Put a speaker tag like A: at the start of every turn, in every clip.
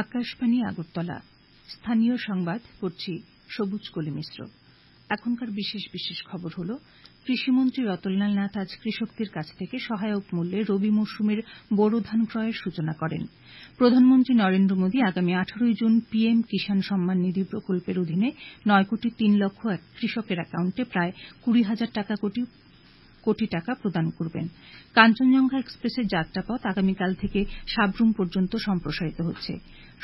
A: আকাশবাণী আগরতলা স্থানীয় সংবাদ পড়ছি সবুজ কলি মিশ্র এখনকার বিশেষ বিশেষ খবর হল কৃষিমন্ত্রী রতনলাল নাথ আজ কৃষকদের কাছ থেকে সহায়ক মূল্যে রবি মৌসুমের বড় ধান ক্রয়ের সূচনা করেন প্রধানমন্ত্রী নরেন্দ্র মোদী আগামী আঠারোই জুন পিএম কিষাণ সম্মান নিধি প্রকল্পের অধীনে নয় কোটি তিন লক্ষ কৃষকের অ্যাকাউন্টে প্রায় কুড়ি হাজার টাকা কোটি কোটি টাকা প্রদান করবেন কাঞ্চনজঙ্ঘা এক্সপ্রেসের যাত্রাপথ আগামীকাল থেকে সাবরুম পর্যন্ত সম্প্রসারিত হচ্ছে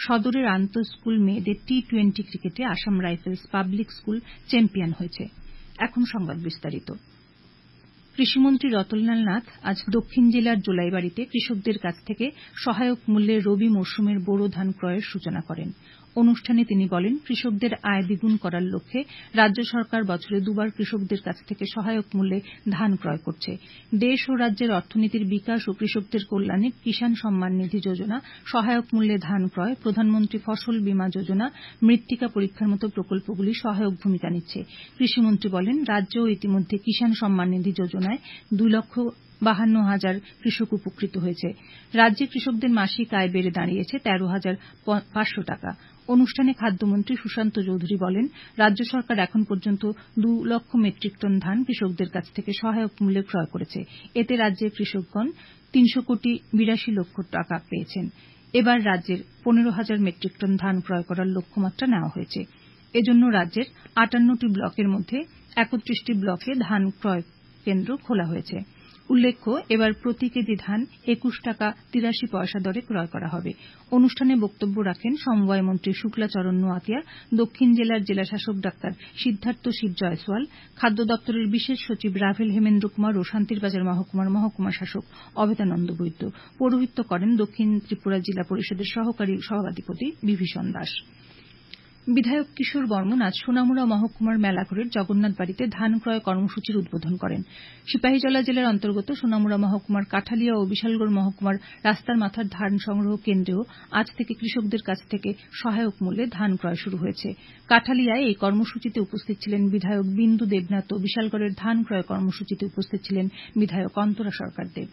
A: সদরের আন্তঃ স্কুল মেয়েদের টি টোয়েন্টি ক্রিকেটে Assam Rifles public school champion হয়েছে এখন সংবাদ বিস্তারিত কৃষিমন্ত্রী রতনলাল নাথ আজ দক্ষিণ জেলার জোলাইবাড়িতে কৃষকদের কাছ থেকে সহায়ক মূল্যে রবি মরশুমের বোরো ধান ক্রয়ের সূচনা করেন অনুষ্ঠানে তিনি বলেন কৃষকদের আয় দ্বিগুণ করার লক্ষ্যে রাজ্য সরকার বছরে দুবার কৃষকদের কাছ থেকে সহায়ক মূল্যে ধান ক্রয় করছে দেশ ও রাজ্যের অর্থনীতির বিকাশ ও কৃষকদের কল্যাণে কিষাণ সম্মান নিধি যোজনা সহায়ক মূল্যে ধান ক্রয় প্রধানমন্ত্রী ফসল বীমা যোজনা মৃত্তিকা পরীক্ষার মতো প্রকল্পগুলি সহায়ক ভূমিকা নিচ্ছে কৃষিমন্ত্রী বলেন রাজ্যও ইতিমধ্যে কিষাণ সম্মান নিধি যোজনায় দুই লক্ষ বাহান্ন হাজার কৃষক উপকৃত হয়েছে রাজ্যে কৃষকদের মাসিক আয় বেড়ে দাঁড়িয়েছে তেরো হাজার পাঁচশো টাকা অনুষ্ঠানে খাদ্যমন্ত্রী সুশান্ত চৌধুরী বলেন রাজ্য সরকার এখন পর্যন্ত দু লক্ষ মেট্রিক টন ধান কৃষকদের কাছ থেকে সহায়ক মূল্যে ক্রয় করেছে এতে রাজ্যের কৃষকগণ তিনশো কোটি বিরাশি লক্ষ টাকা পেয়েছেন এবার রাজ্যের পনেরো হাজার মেট্রিক টন ধান ক্রয় করার লক্ষ্যমাত্রা নেওয়া হয়েছে এজন্য রাজ্যের আটান্নটি ব্লকের মধ্যে একত্রিশটি ব্লকে ধান ক্রয় কেন্দ্র খোলা হয়েছে উল্লেখ্য এবার প্রতি কেজি ধান একুশ টাকা তিরাশি পয়সা দরে ক্রয় করা হবে অনুষ্ঠানে বক্তব্য রাখেন সমবায় মন্ত্রী শুক্লাচরণ নোয়াতিয়া দক্ষিণ জেলার জেলাশাসক ডাক্তার সিদ্ধার্থ শিব জয়সওয়াল খাদ্য দপ্তরের বিশেষ সচিব রাভেল হেমেন্দ্র কুমার ও শান্তিরবাজার মহকুমার মহকুমা শাসক অবেতানন্দ বৈদ্য পৌরোহিত্য করেন দক্ষিণ ত্রিপুরা জেলা পরিষদের সহকারী সভাধিপতি বিভীষণ দাস বিধায়ক কিশোর বর্মন আজ সোনামুড়া মহকুমার মেলাঘরের জগন্নাথ বাড়িতে ধান ক্রয় কর্মসূচির উদ্বোধন করেন সিপাহীজলা জেলার অন্তর্গত সোনামুড়া মহকুমার কাঠালিয়া ও বিশালগড় মহকুমার রাস্তার মাথার ধান সংগ্রহ কেন্দ্রেও আজ থেকে কৃষকদের কাছ থেকে সহায়ক মূল্যে ধান ক্রয় শুরু হয়েছে কাঠালিয়ায় এই কর্মসূচিতে উপস্থিত ছিলেন বিধায়ক বিন্দু দেবনাথ ও বিশালগড়ের ধান ক্রয় কর্মসূচিতে উপস্থিত ছিলেন বিধায়ক অন্তরা সরকার দেব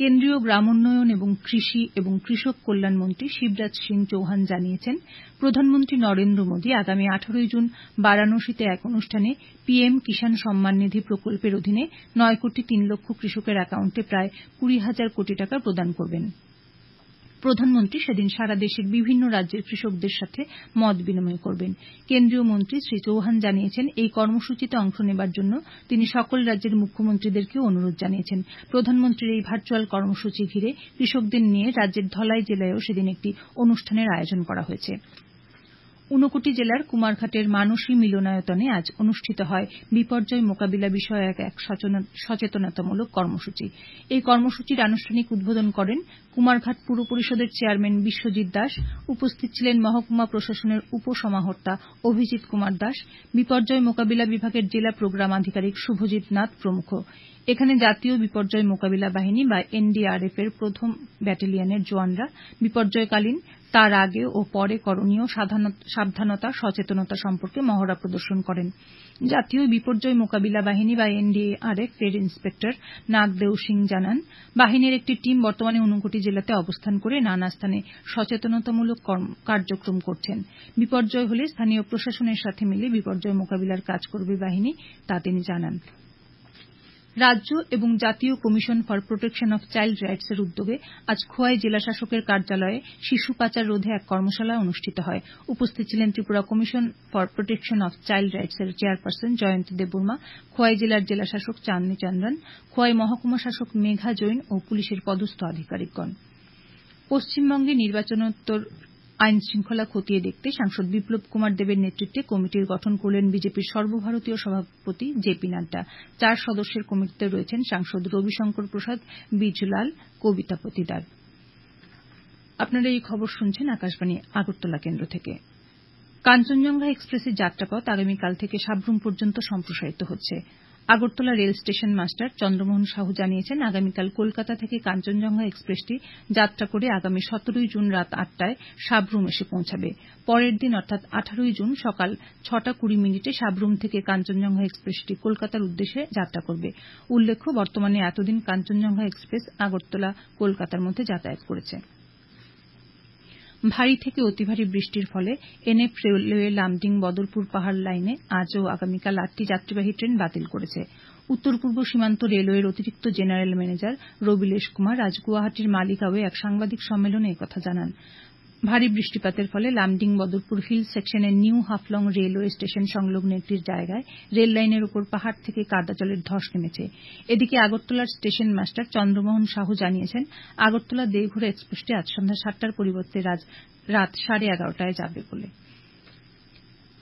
A: কেন্দ্রীয় গ্রামোন্নয়ন এবং কৃষি এবং কৃষক কল্যাণ মন্ত্রী শিবরাজ সিং চৌহান জানিয়েছেন প্রধানমন্ত্রী নরেন্দ্র মোদী আগামী আঠারোই জুন বারাণসীতে এক অনুষ্ঠানে পিএম কিষাণ সম্মান নিধি প্রকল্পের অধীনে নয় কোটি তিন লক্ষ কৃষকের অ্যাকাউন্টে প্রায় কুড়ি হাজার কোটি টাকা প্রদান করবেন প্রধানমন্ত্রী সেদিন সারা দেশের বিভিন্ন রাজ্যের কৃষকদের সাথে মত বিনিময় করবেন কেন্দ্রীয় মন্ত্রী শ্রী চৌহান জানিয়েছেন এই কর্মসূচিতে অংশ নেবার জন্য তিনি সকল রাজ্যের মুখ্যমন্ত্রীদেরকে অনুরোধ জানিয়েছেন প্রধানমন্ত্রীর এই ভার্চুয়াল কর্মসূচি ঘিরে কৃষকদের নিয়ে রাজ্যের ধলাই জেলায়ও সেদিন একটি অনুষ্ঠানের আয়োজন করা হয়েছে ঊনকোটি জেলার কুমারঘাটের মানসী মিলনায়তনে আজ অনুষ্ঠিত হয় বিপর্যয় মোকাবিলা বিষয়ক এক সচেতনতামূলক কর্মসূচি এই কর্মসূচির আনুষ্ঠানিক উদ্বোধন করেন কুমারঘাট পুর পরিষদের চেয়ারম্যান বিশ্বজিৎ দাস উপস্থিত ছিলেন মহকুমা প্রশাসনের উপসমাহর্তা অভিজিৎ কুমার দাস বিপর্যয় মোকাবিলা বিভাগের জেলা প্রোগ্রাম আধিকারিক শুভজিৎ নাথ প্রমুখ এখানে জাতীয় বিপর্যয় মোকাবিলা বাহিনী বা এনডিআরএফ এর প্রথম ব্যাটেলিয়নের জওয়ানরা বিপর্যয়কালীন তার আগে ও পরে করণীয় সাবধানতা সচেতনতা সম্পর্কে মহড়া প্রদর্শন করেন জাতীয় বিপর্যয় মোকাবিলা বাহিনী বা এনডিআরএফ এর ইন্সপেক্টর নাগদেও সিং জানান বাহিনীর একটি টিম বর্তমানে উনকোটি জেলাতে অবস্থান করে নানা স্থানে সচেতনতামূলক কার্যক্রম করছেন বিপর্যয় হলে স্থানীয় প্রশাসনের সাথে মিলে বিপর্যয় মোকাবিলার কাজ করবে বাহিনী তা তিনি জানান রাজ্য এবং জাতীয় commission for protection of child rights এর উদ্যোগে আজ খোয়াই জেলা শাসকের কার্যালয়ে শিশু পাচার রোধে এক কর্মশালা অনুষ্ঠিত হয় উপস্থিত ছিলেন Tripura commission for protection of child rights এর চেয়ারপারসন জয়ন্তী দেববর্মা খোয়াই জেলার জেলা শাসক চান্দনী চন্দ্রন খোয়াই মহকুমা শাসক মেঘা জৈন ও পুলিশের পদস্থ আধিকারিকগণ পশ্চিমবঙ্গে নির্বাচনোত্তর আইন শৃঙ্খলা খতিয়ে দেখতে সাংসদ বিপ্লব কুমার দেবের নেতৃত্বে কমিটির গঠন করলেন বিজেপির সর্বভারতীয় সভাপতি জেপি নাড্ডা চার সদস্যের কমিটিতে রয়েছেন সাংসদ রবিশঙ্কর প্রসাদ আকাশবাণী আগরতলা কবিতা পতিদার কাঞ্চনজঙ্ঘা এক্সপ্রেসের যাত্রাপথ আগামীকাল থেকে সাব্রুম পর্যন্ত সম্প্রসারিত হচ্ছে Agartala rail station master Chandramohan Sahu জানিয়েছেন আগামীকাল কলকাতা থেকে কাঞ্চনজঙ্ঘা এক্সপ্রেসটি যাত্রা করে আগামী সতেরোই জুন রাত আটটায় সাবরুম এসে পৌঁছাবে পরের দিন অর্থাৎ আঠারোই জুন সকাল ছটা কুড়ি মিনিটে সাবরুম থেকে কাঞ্চনজঙ্ঘা এক্সপ্রেসটি কলকাতার উদ্দেশ্যে যাত্রা করবে উল্লেখ্য বর্তমানে এতদিন কাঞ্চনজঙ্ঘা এক্সপ্রেস আগরতলা কলকাতার মধ্যে যাতায়াত করেছে ভারী থেকে অতিভারী বৃষ্টির ফলে এনএফ রেলওয়ে লামডিং বদরপুর পাহাড় লাইনে আজ ও আগামীকাল আটটি যাত্রীবাহী ট্রেন বাতিল করেছে উত্তর পূর্ব সীমান্ত রেলওয়ের অতিরিক্ত জেনারেল ম্যানেজার রবিলেশ কুমার আজ গুয়াহাটির মালিগাঁওয়ে এক সাংবাদিক সম্মেলনে একথা জানান ভারী বৃষ্টিপাতের ফলে লামডিং বদরপুর হিল সেকশনের নিউ হাফলং রেলওয়ে স্টেশন সংলগ্ন একটি জায়গায় রেল লাইনের উপর পাহাড় থেকে কাদাচলের ধস নেমেছে এদিকে আগরতলার স্টেশন মাস্টার চন্দ্রমোহন সাহু জানিয়েছেন আগরতলা দেওঘরে এক্সপ্রেসটি আজ সন্ধ্যা সাতটার পরিবর্তে রাত সাড়ে এগারোটায় যাবে বলে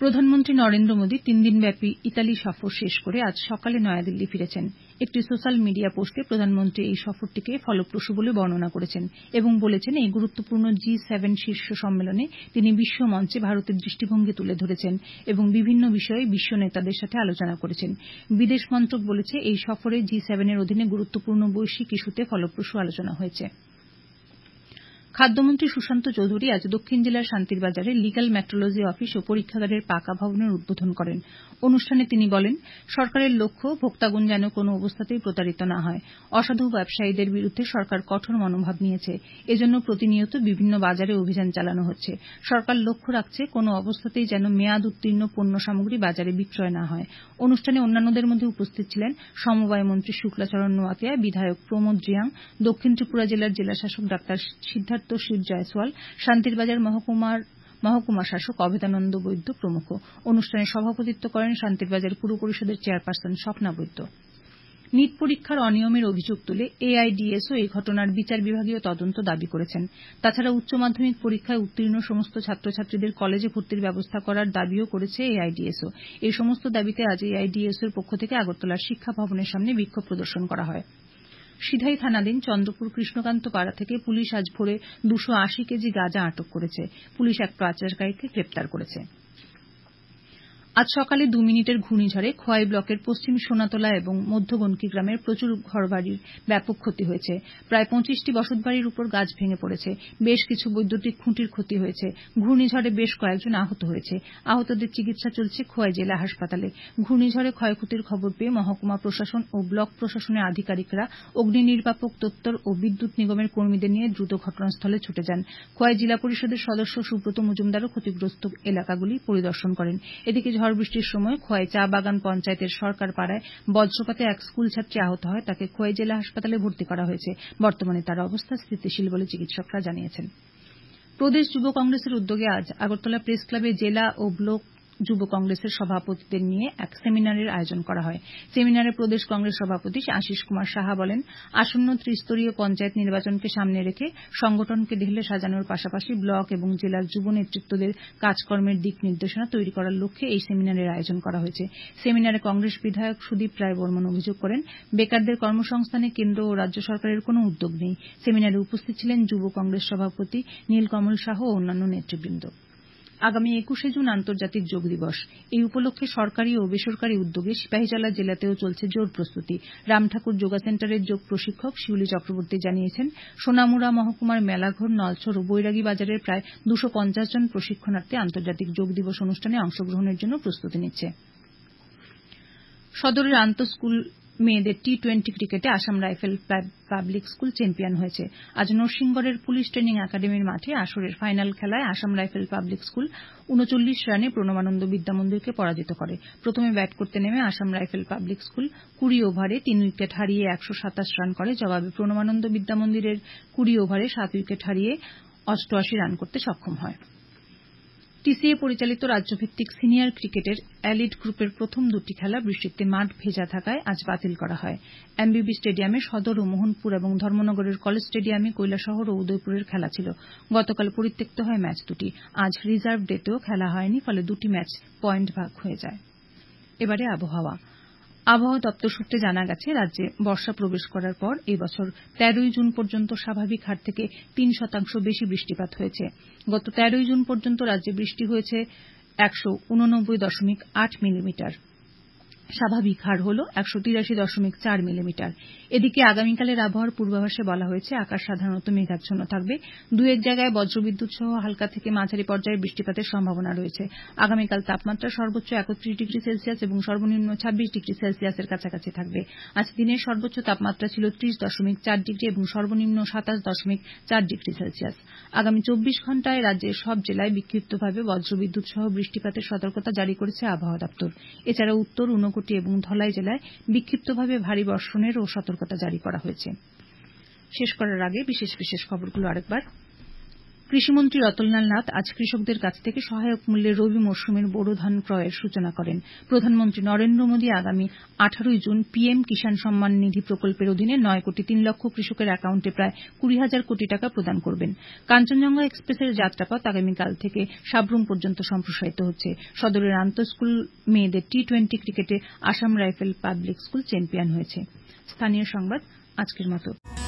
A: প্রধানমন্ত্রী নরেন্দ্র মোদী তিন দিনব্যাপী ইতালি সফর শেষ করে আজ সকালে নয়াদিল্লি ফিরেছেন একটি সোশ্যাল মিডিয়া পোস্টে প্রধানমন্ত্রী এই সফরটিকে ফলপ্রসূ বলে বর্ণনা করেছেন এবং বলেছেন এই গুরুত্বপূর্ণ জি সেভেন শীর্ষ সম্মেলনে তিনি বিশ্ব মঞ্চে ভারতের দৃষ্টিভঙ্গি তুলে ধরেছেন এবং বিভিন্ন বিষয়ে বিশ্ব নেতাদের সাথে আলোচনা করেছেন বিদেশ মন্ত্রক বলেছে এই সফরে জি সেভেনের অধীনে গুরুত্বপূর্ণ বৈশ্বিক ইস্যুতে ফলপ্রসূ আলোচনা হয়েছে খাদ্যমন্ত্রী সুশান্ত চৌধুরী আজ দক্ষিণ জেলার শান্তির বাজারে লিগাল ম্যাট্রোলজি অফিস ও পরীক্ষাগারের পাকা ভবনের উদ্বোধন করেন অনুষ্ঠানে তিনি বলেন সরকারের লক্ষ্য ভোক্তাগুণ যেন কোনো অবস্থাতেই প্রতারিত না হয় অসাধু ব্যবসায়ীদের বিরুদ্ধে সরকার কঠোর মনোভাব নিয়েছে এজন্য প্রতিনিয়ত বিভিন্ন বাজারে অভিযান চালানো হচ্ছে সরকার লক্ষ্য রাখছে কোনো অবস্থাতেই যেন মেয়াদ উত্তীর্ণ পণ্য সামগ্রী বাজারে বিক্রয় না হয় অনুষ্ঠানে অন্যান্যদের মধ্যে উপস্থিত ছিলেন সমবায় মন্ত্রী শুক্লাচরণ নোয়াতিয়া বিধায়ক প্রমোদ জিয়াং দক্ষিণ ত্রিপুরা জেলার জেলাশাসক ডাক্তার সিদ্ধার্থ শিব জয়সওয়াল বাজার মহকুমার মহকুমা শাসক অভেদানন্দ বৈদ্য প্রমুখ অনুষ্ঠানে সভাপতিত্ব করেন শান্তিরবাজার পুর পরিষদের চেয়ারপারসন স্বপ্না বৈদ্য নিট পরীক্ষার অনিয়মের অভিযোগ তুলে এআইডিএসও এই ঘটনার বিচার বিভাগীয় তদন্ত দাবি করেছেন তাছাড়া উচ্চ মাধ্যমিক পরীক্ষায় উত্তীর্ণ সমস্ত ছাত্রছাত্রীদের কলেজে ভর্তির ব্যবস্থা করার দাবিও করেছে এআইডিএসও এই সমস্ত দাবিতে আজ এআইডিএসওর পক্ষ থেকে আগরতলার শিক্ষা ভবনের সামনে বিক্ষোভ প্রদর্শন করা হয় সিধাই থানাধীন চন্দ্রপুর কৃষ্ণকান্ত পাড়া থেকে পুলিশ আজ ভোরে দুশো আশি কেজি গাঁজা আটক করেছে পুলিশ এক পাচারকারীকে গ্রেপ্তার করেছে আজ সকালে দু মিনিটের ঘূর্ণিঝড়ে খোয়াই ব্লকের পশ্চিম সোনাতলা এবং মধ্যগন্ডকি গ্রামের প্রচুর ঘরবাড়ির ব্যাপক ক্ষতি হয়েছে প্রায় পঁচিশটি বসতবাড়ির উপর গাছ ভেঙে পড়েছে বেশ কিছু বৈদ্যুতিক খুঁটির ক্ষতি হয়েছে ঘূর্ণিঝড়ে বেশ কয়েকজন আহত হয়েছে আহতদের চিকিৎসা চলছে খোয়াই জেলা হাসপাতালে ঘূর্ণিঝড়ে ক্ষয়ক্ষতির খবর পেয়ে মহকুমা প্রশাসন ও ব্লক প্রশাসনের আধিকারিকরা অগ্নি নির্বাপক দপ্তর ও বিদ্যুৎ নিগমের কর্মীদের নিয়ে দ্রুত ঘটনাস্থলে ছুটে যান খোয়াই জেলা পরিষদের সদস্য সুব্রত মজুমদারও ক্ষতিগ্রস্ত এলাকাগুলি পরিদর্শন করেন এদিকে ঝড় বৃষ্টির সময় খোয়াই চা বাগান পঞ্চায়েতের সরকার পাড়ায় বজ্রপাতে এক স্কুল ছাত্রী আহত হয় তাকে খোয়াই জেলা হাসপাতালে ভর্তি করা হয়েছে বর্তমানে তার অবস্থা স্থিতিশীল বলে চিকিৎসকরা জানিয়েছেন প্রদেশ যুব কংগ্রেসের উদ্যোগে আজ আগরতলা প্রেস ক্লাবে জেলা ও ব্লক যুব কংগ্রেসের সভাপতিদের নিয়ে এক সেমিনারের আয়োজন করা হয় সেমিনারে প্রদেশ কংগ্রেস সভাপতি আশিস কুমার সাহা বলেন আসন্ন ত্রিস্তরীয় পঞ্চায়েত নির্বাচনকে সামনে রেখে সংগঠনকে ঢেলে সাজানোর পাশাপাশি ব্লক এবং জেলার যুব নেতৃত্বদের কাজকর্মের দিক নির্দেশনা তৈরি করার লক্ষ্যে এই সেমিনারের আয়োজন করা হয়েছে সেমিনারে কংগ্রেস বিধায়ক সুদীপ রায় বর্মন অভিযোগ করেন বেকারদের কর্মসংস্থানে কেন্দ্র ও রাজ্য সরকারের কোনো উদ্যোগ নেই সেমিনারে উপস্থিত ছিলেন যুব কংগ্রেস সভাপতি নীলকমল সাহ ও অন্যান্য নেতৃবৃন্দ আগামী একুশে জুন আন্তর্জাতিক যোগ দিবস এই উপলক্ষে সরকারি ও বেসরকারি উদ্যোগে সিপাহীজলা জেলাতেও চলছে জোর প্রস্তুতি রামঠাকুর যোগা সেন্টারের যোগ প্রশিক্ষক শিউলি চক্রবর্তী জানিয়েছেন সোনামুড়া মহকুমার মেলাঘর নলছর ও বৈরাগী বাজারের প্রায় দুশো জন প্রশিক্ষণার্থী আন্তর্জাতিক যোগ দিবস অনুষ্ঠানে অংশগ্রহণের জন্য প্রস্তুতি নিচ্ছে সদরের আন্তঃস্কুল মেয়েদের টি টোয়েন্টি ক্রিকেটে Assam rifle public school champion হয়েছে আজ নরসিংগড়ের পুলিশ ট্রেনিং একাডেমির মাঠে আসরের ফাইনাল খেলায় আসাম রাইফেল পাবলিক স্কুল উনচল্লিশ রানে প্রণবানন্দ বিদ্যামন্দিরকে পরাজিত করে প্রথমে ব্যাট করতে নেমে আসাম রাইফেল পাবলিক স্কুল কুড়ি ওভারে তিন উইকেট হারিয়ে একশো সাতাশ রান করে জবাবে প্রণবানন্দ বিদ্যামন্দিরের কুড়ি ওভারে সাত উইকেট হারিয়ে অষ্টআশি রান করতে সক্ষম হয় টিসিএ পরিচালিত রাজ্যভিত্তিক সিনিয়র ক্রিকেটের অ্যালিড গ্রুপের প্রথম দুটি খেলা বৃষ্টিতে মাঠ ভেজা থাকায় আজ বাতিল করা হয় এমবিবি স্টেডিয়ামে সদর ও মোহনপুর এবং ধর্মনগরের কলেজ স্টেডিয়ামে কৈলাসহর ও উদয়পুরের খেলা ছিল গতকাল পরিত্যক্ত হয় ম্যাচ দুটি আজ রিজার্ভ ডেতেও খেলা হয়নি ফলে দুটি ম্যাচ পয়েন্ট ভাগ হয়ে যায় আবহাওয়া দপ্তর সূত্রে জানা গেছে রাজ্যে বর্ষা প্রবেশ করার পর এবছর তেরোই জুন পর্যন্ত স্বাভাবিক হার থেকে তিন শতাংশ বেশি বৃষ্টিপাত হয়েছে গত তেরোই জুন পর্যন্ত রাজ্যে বৃষ্টি হয়েছে একশো উননব্বই দশমিক আট মিলিমিটার স্বাভাবিক হার হল একশো তিরাশি দশমিক চার মিলিমিটার এদিকে আগামীকালের আবহাওয়ার পূর্বাভাসে বলা হয়েছে আকাশ সাধারণত মেঘাচ্ছন্ন থাকবে দু এক জায়গায় বজ্রবিদ্যুৎ সহ হালকা থেকে মাঝারি পর্যায়ে বৃষ্টিপাতের সম্ভাবনা রয়েছে আগামীকাল তাপমাত্রা সর্বোচ্চ একত্রিশ ডিগ্রি সেলসিয়াস এবং সর্বনিম্ন ছাব্বিশ ডিগ্রি সেলসিয়াসের কাছাকাছি থাকবে আজ দিনের সর্বোচ্চ তাপমাত্রা ছিল ত্রিশ দশমিক চার ডিগ্রি এবং সর্বনিম্ন সাতাশ দশমিক চার ডিগ্রি সেলসিয়াস আগামী চব্বিশ ঘণ্টায় রাজ্যের সব জেলায় বিক্ষিপ্তভাবে বজ্রবিদ্যুৎ সহ বৃষ্টিপাতের সতর্কতা জারি করেছে আবহাওয়া দপ্তর এছাড়া উত্তর পলাশকুটি এবং ধলাই জেলায় বিক্ষিপ্তভাবে ভারী বর্ষণেরও সতর্কতা জারি করা হয়েছে শেষ করার আগে বিশেষ বিশেষ খবরগুলো আরেকবার কৃষিমন্ত্রী রতনলাল নাথ আজ কৃষকদের কাছ থেকে সহায়ক মূল্যে রবি মরশুমের বোরো ধান ক্রয়ের সূচনা করেন প্রধানমন্ত্রী নরেন্দ্র মোদী আগামী আঠারোই জুন পিএম কিষাণ সম্মান নিধি প্রকল্পের অধীনে নয় কোটি তিন লক্ষ কৃষকের অ্যাকাউন্টে প্রায় কুড়ি হাজার কোটি টাকা প্রদান করবেন কাঞ্চনজঙ্ঘা এক্সপ্রেসের যাত্রাপথ আগামীকাল থেকে সাবরুম পর্যন্ত সম্প্রসারিত হচ্ছে সদরের আন্তঃস্কুল মেয়েদের টি টোয়েন্টি ক্রিকেটে Assam rifle public school champion হয়েছে স্থানীয় সংবাদ আজকের মতো